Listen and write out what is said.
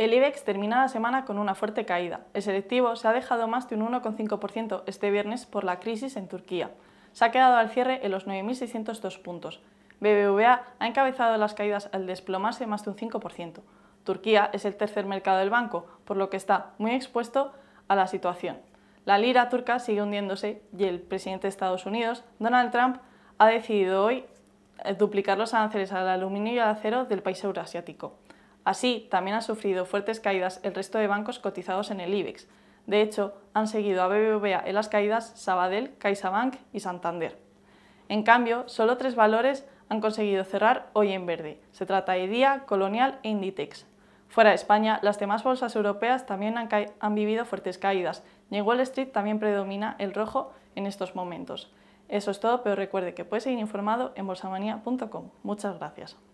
El IBEX termina la semana con una fuerte caída. El selectivo se ha dejado más de un 1,5% este viernes por la crisis en Turquía. Se ha quedado al cierre en los 9.602 puntos. BBVA ha encabezado las caídas al desplomarse más de un 5%. Turquía es el tercer mercado del banco, por lo que está muy expuesto a la situación. La lira turca sigue hundiéndose y el presidente de Estados Unidos, Donald Trump, ha decidido hoy eh, duplicar los aranceles al aluminio y al acero del país eurasiático. Así, también ha sufrido fuertes caídas el resto de bancos cotizados en el IBEX. De hecho, han seguido a BBVA en las caídas Sabadell, CaixaBank y Santander. En cambio, solo tres valores han conseguido cerrar hoy en verde. Se trata de Día, Colonial e Inditex. Fuera de España, las demás bolsas europeas también han, vivido fuertes caídas y en Wall Street también predomina el rojo en estos momentos. Eso es todo, pero recuerde que puede seguir informado en bolsamania.com. Muchas gracias.